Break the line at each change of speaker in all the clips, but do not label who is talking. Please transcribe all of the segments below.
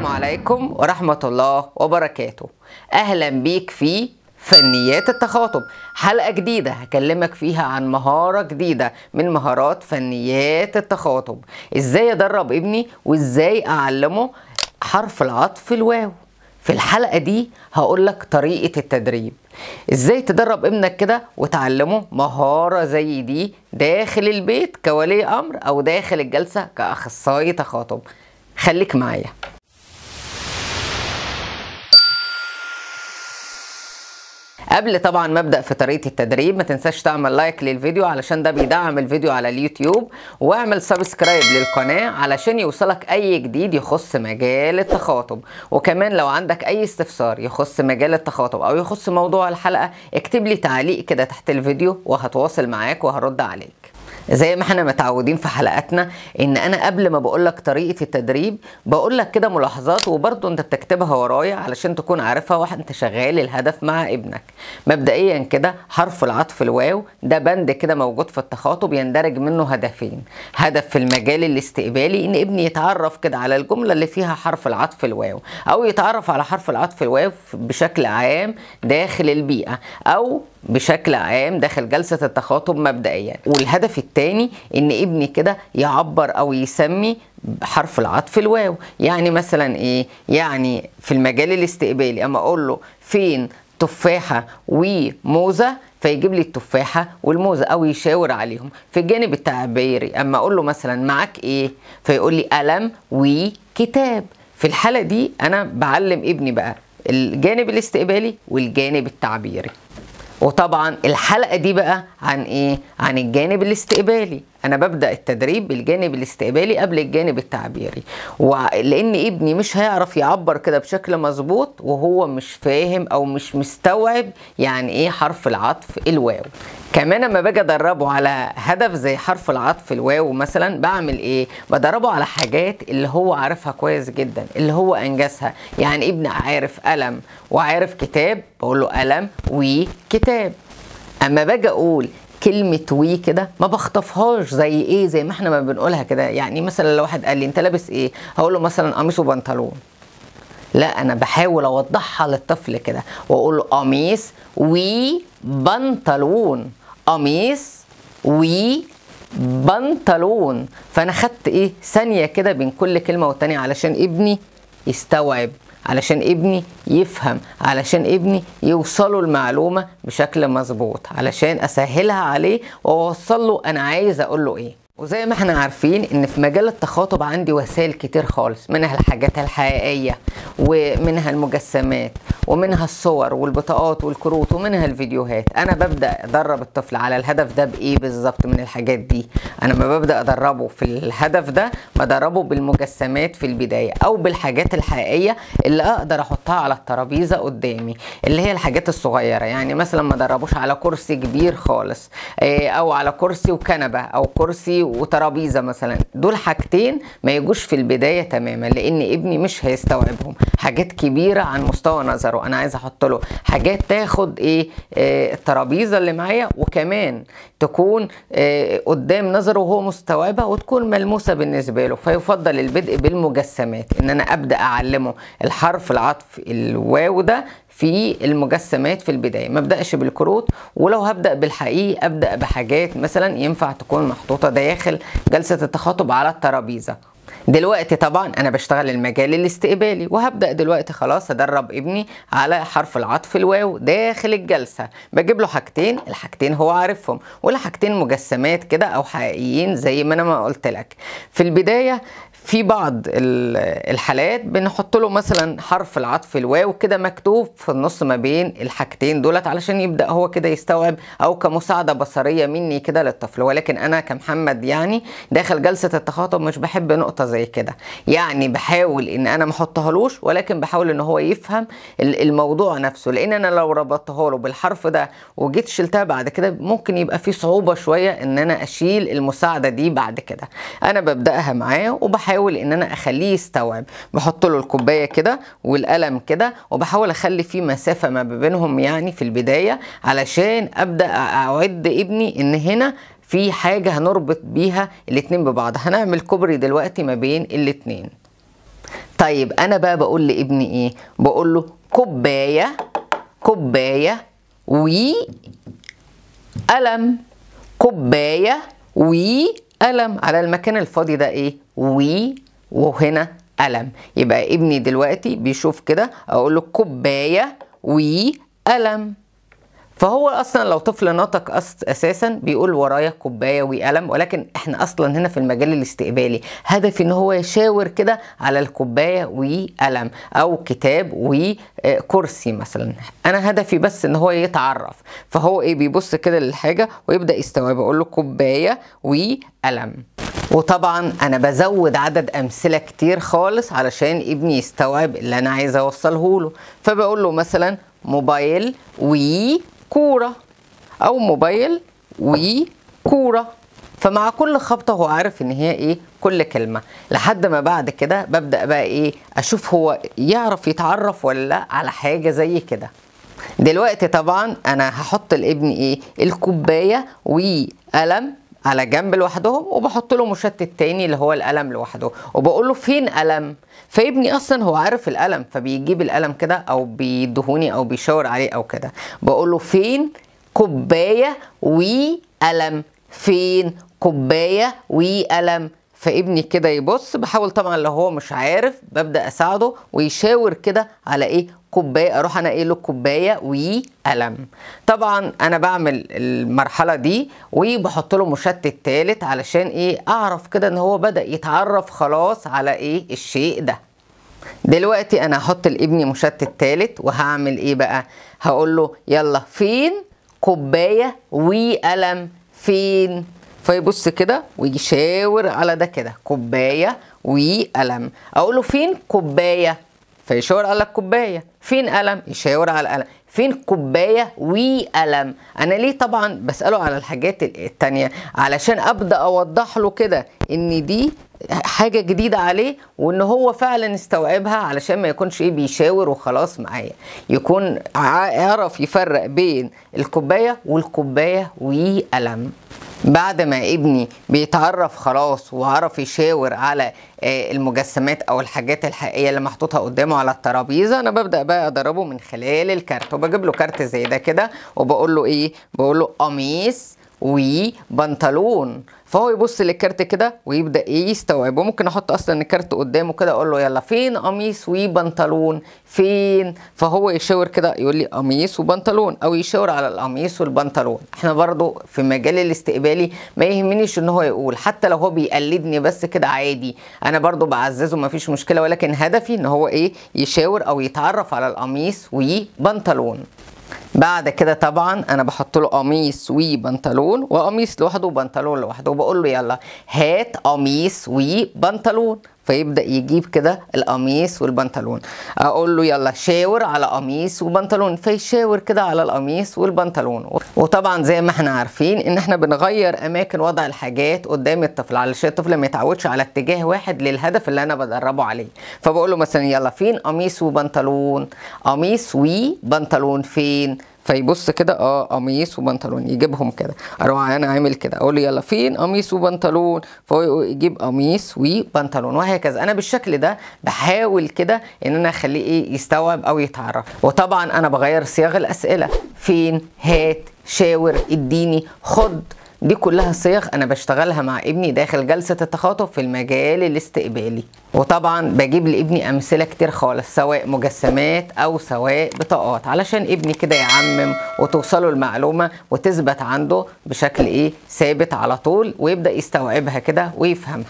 السلام عليكم ورحمة الله وبركاته أهلا بيك في فنيات التخاطب حلقة جديدة هكلمك فيها عن مهارة جديدة من مهارات فنيات التخاطب ازاي ادرب ابني وازاي اعلمه حرف العطف الواو في الحلقة دي هقولك طريقة التدريب ازاي تدرب ابنك كده وتعلمه مهارة زي دي داخل البيت كولي امر او داخل الجلسة كاخصائي تخاطب خليك معايا قبل طبعا ما ابدا في طريقه التدريب ما تنساش تعمل لايك للفيديو علشان ده بيدعم الفيديو على اليوتيوب واعمل سبسكرايب للقناه علشان يوصلك اي جديد يخص مجال التخاطب وكمان لو عندك اي استفسار يخص مجال التخاطب او يخص موضوع الحلقه اكتب لي تعليق كده تحت الفيديو وهتواصل معاك وهرد عليك زي ما احنا متعودين في حلقاتنا ان انا قبل ما بقول لك طريقه التدريب بقول لك كده ملاحظات وبرضه انت بتكتبها ورايا علشان تكون عارفها وانت شغال الهدف مع ابنك مبدئيا كده حرف العطف الواو ده بند كده موجود في التخاطب يندرج منه هدفين هدف في المجال الاستقبالي ان ابني يتعرف كده على الجمله اللي فيها حرف العطف الواو او يتعرف على حرف العطف الواو بشكل عام داخل البيئه او بشكل عام داخل جلسة التخاطب مبدئيا والهدف الثاني ان ابني كده يعبر او يسمي بحرف العطف الواو يعني مثلا ايه يعني في المجال الاستقبالي اما اقول له فين تفاحة وموزة فيجيب لي التفاحة والموزة أو يشاور عليهم في الجانب التعبيري أما أقول له مثلا معاك إيه فيقول لي قلم وكتاب في الحالة دي أنا بعلم ابني بقى الجانب الاستقبالي والجانب التعبيري وطبعا الحلقه دي بقى عن ايه عن الجانب الاستقبالي انا ببدا التدريب بالجانب الاستقبالي قبل الجانب التعبيري ولان ابني مش هيعرف يعبر كده بشكل مظبوط وهو مش فاهم او مش مستوعب يعني ايه حرف العطف الواو كمان لما باجي ادربه على هدف زي حرف العطف الواو مثلا بعمل ايه بدربه على حاجات اللي هو عارفها كويس جدا اللي هو انجزها يعني ابني عارف قلم وعارف كتاب بقول له قلم وكتاب اما باجي اقول كلمه وي كده ما بخطفهاش زي ايه زي ما احنا ما بنقولها كده يعني مثلا لو واحد قال لي انت لابس ايه هقول له مثلا قميص وبنطلون لا انا بحاول اوضحها للطفل كده واقول له قميص وي بنطلون قميص وي بنطلون فانا خدت ايه ثانيه كده بين كل كلمه والتانيه علشان ابني يستوعب علشان ابني يفهم علشان ابني يوصله المعلومة بشكل مظبوط علشان أسهلها عليه وأوصله أنا عايز أقول له إيه وزي ما احنا عارفين ان في مجال التخاطب عندي وسائل كتير خالص منها الحاجات الحقيقية ومنها المجسمات ومنها الصور والبطاقات والكروت ومنها الفيديوهات انا ببدا ادرب الطفل على الهدف ده بايه بالظبط من الحاجات دي انا ما ببدا ادربه في الهدف ده بدربه بالمجسمات في البدايه او بالحاجات الحقيقيه اللي اقدر احطها على الترابيزه قدامي اللي هي الحاجات الصغيره يعني مثلا ما دربوش على كرسي كبير خالص آه، او على كرسي وكنبه او كرسي وترابيزه مثلا دول حاجتين ما يجوش في البدايه تماما لان ابني مش هيستوعبهم حاجات كبيره عن مستوى نظره انا عايز احط له حاجات تاخد ايه, آه، الترابيزه اللي معايا وكمان تكون إيه قدام نظره وهو مستوعبها وتكون ملموسه بالنسبه له فيفضل البدء بالمجسمات ان انا ابدا اعلمه الحرف العطف الواو ده في المجسمات في البدايه ما ابداش بالكروت ولو هبدا بالحقيقي ابدا بحاجات مثلا ينفع تكون محطوطه داخل جلسه التخاطب على الترابيزه دلوقتي طبعا انا بشتغل المجال الاستقبالي وهبدا دلوقتي خلاص ادرب ابني على حرف العطف الواو داخل الجلسه بجيب له حاجتين الحاجتين هو عارفهم ولا حاجتين مجسمات كده او حقيقيين زي ما انا ما قلت لك في البدايه في بعض الحالات بنحط له مثلا حرف العطف الواو كده مكتوب في النص ما بين الحاجتين دولت علشان يبدا هو كده يستوعب او كمساعده بصريه مني كده للطفل ولكن انا كمحمد يعني داخل جلسه التخاطب مش بحب نقطه زي كده يعني بحاول ان انا ما احطهالوش ولكن بحاول ان هو يفهم الموضوع نفسه لان انا لو ربطتها له بالحرف ده وجيت شلتها بعد كده ممكن يبقى في صعوبه شويه ان انا اشيل المساعده دي بعد كده انا ببداها معاه وبحاول بحاول ان انا اخليه يستوعب بحط له الكوبايه كده والقلم كده وبحاول اخلي فيه مسافه ما بينهم يعني في البدايه علشان ابدا اعد ابني ان هنا في حاجه هنربط بيها الاتنين ببعض هنعمل كوبري دلوقتي ما بين الاتنين طيب انا بقى بقول لابني ايه بقول له كوبايه كوبايه وي قلم كوبايه قلم على المكان الفاضي ده ايه وي وهنا قلم يبقى ابني دلوقتي بيشوف كده اقول له كوبايه وقلم فهو اصلا لو طفل نطق اساسا بيقول ورايا كوبايه وقلم ولكن احنا اصلا هنا في المجال الاستقبالي هدفي ان هو يشاور كده على الكوبايه وقلم او كتاب وكرسي آه، مثلا انا هدفي بس ان هو يتعرف فهو ايه بيبص كده للحاجه ويبدا يستوعب اقول له كوبايه وقلم وطبعا انا بزود عدد امثله كتير خالص علشان ابني يستوعب اللي انا عايزه اوصله له فبقول له مثلا موبايل وي كوره او موبايل وي كوره فمع كل خبطه هو عارف ان هي ايه كل كلمه لحد ما بعد كده ببدا بقى ايه اشوف هو يعرف يتعرف ولا لا على حاجه زي كده دلوقتي طبعا انا هحط لابني ايه الكوبايه وقلم على جنب لوحدهم وبحط له مشتت تاني اللي هو القلم لوحده وبقول له فين قلم فابني اصلا هو عارف القلم فبيجيب القلم كده او بيدهوني او بيشاور عليه او كده بقول له فين كوبايه وقلم فين كوبايه وقلم فابني كده يبص بحاول طبعا لو هو مش عارف ببدا اساعده ويشاور كده على ايه كوبايه اروح انا ايه له كوبايه وقلم طبعا انا بعمل المرحله دي وبحط له مشتت ثالث علشان ايه اعرف كده ان هو بدا يتعرف خلاص على ايه الشيء ده دلوقتي انا هحط لابني مشتت ثالث وهعمل ايه بقى هقول له يلا فين كوبايه وقلم فين فيبص كده ويشاور على ده كده كوبايه وقلم اقول له فين كوبايه فيشاور على الكوبايه فين قلم يشاور على القلم فين كوبايه وقلم انا ليه طبعا بساله على الحاجات التانية علشان ابدا اوضح له كده ان دي حاجة جديدة عليه وان هو فعلا استوعبها علشان ما يكونش ايه بيشاور وخلاص معايا يكون يعرف يفرق بين الكوباية والكوباية وقلم بعد ما ابني بيتعرف خلاص وعرف يشاور على آه، المجسمات او الحاجات الحقيقيه اللي محطوطه قدامه على الترابيزه انا ببدا بقى اضربه من خلال الكارت وبجيب له كارت زي ده كده وبقول له ايه بقول له قميص وبنطلون فهو يبص للكارت كده ويبدا ايه يستوعب وممكن احط اصلا الكارت قدامه كده اقول له يلا فين قميص وبنطلون فين فهو يشاور كده يقول لي قميص وبنطلون او يشاور على القميص والبنطلون احنا برضو في مجال الاستقبالي ما يهمنيش ان هو يقول حتى لو هو بيقلدني بس كده عادي انا برضو بعززه ما فيش مشكله ولكن هدفي ان هو ايه يشاور او يتعرف على القميص وبنطلون بعد كده طبعا انا بحط له قميص وبنطلون وقميص لوحده وبنطلون لوحده وبقول له يلا هات قميص وبنطلون فيبدا يجيب كده القميص والبنطلون اقول له يلا شاور على قميص وبنطلون فيشاور كده على القميص والبنطلون وطبعا زي ما احنا عارفين ان احنا بنغير اماكن وضع الحاجات قدام الطفل علشان الطفل ما يتعودش على اتجاه واحد للهدف اللي انا بدربه عليه فبقول له مثلا يلا فين قميص وبنطلون قميص وبنطلون فين فيبص كده اه قميص وبنطلون يجيبهم كده اروح انا عامل كده اقول له يلا فين قميص وبنطلون فهو يجيب قميص وبنطلون وهكذا انا بالشكل ده بحاول كده ان انا اخليه ايه يستوعب او يتعرف وطبعا انا بغير صياغ الاسئله فين هات شاور اديني خد دي كلها صيغ انا بشتغلها مع ابني داخل جلسه التخاطب في المجال الاستقبالي وطبعا بجيب لابني امثله كتير خالص سواء مجسمات او سواء بطاقات علشان ابني كده يعمم وتوصله المعلومه وتثبت عنده بشكل ايه ثابت على طول ويبدا يستوعبها كده ويفهمها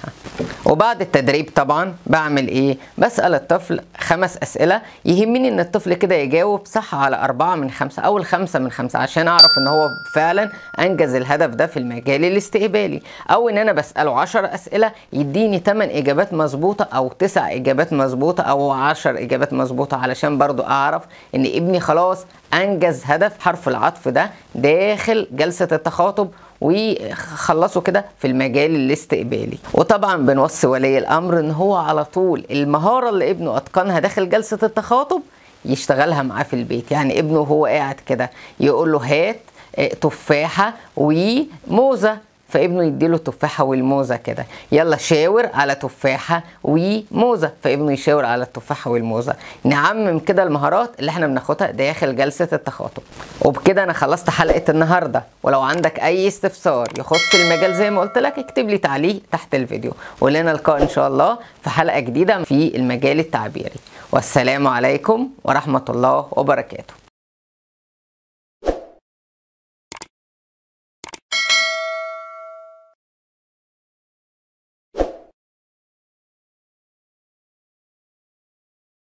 وبعد التدريب طبعا بعمل ايه بسال الطفل خمس اسئله يهمني ان الطفل كده يجاوب صح على أربعة من خمسة او الخمسة من خمسة عشان اعرف ان هو فعلا انجز الهدف ده في المجال الاستقبالي او ان انا بساله 10 اسئله يديني 8 اجابات مظبوطه او تسع اجابات مظبوطه او 10 اجابات مظبوطه علشان برضو اعرف ان ابني خلاص انجز هدف حرف العطف ده داخل جلسه التخاطب وخلصوا كده في المجال الاستقبالي وطبعا بنوصي ولي الامر ان هو على طول المهاره اللي ابنه اتقنها داخل جلسه التخاطب يشتغلها معاه في البيت يعني ابنه وهو قاعد كده يقول له هات آه، تفاحه وموزه فابنه يديله التفاحه والموزه كده يلا شاور على تفاحه وموزه فابنه يشاور على التفاحه والموزه نعمم كده المهارات اللي احنا بناخدها داخل جلسه التخاطب وبكده انا خلصت حلقه النهارده ولو عندك اي استفسار يخص المجال زي ما قلت لك اكتب لي تعليق تحت الفيديو ولنا لقاء ان شاء الله في حلقه جديده في المجال التعبيري والسلام عليكم ورحمه الله وبركاته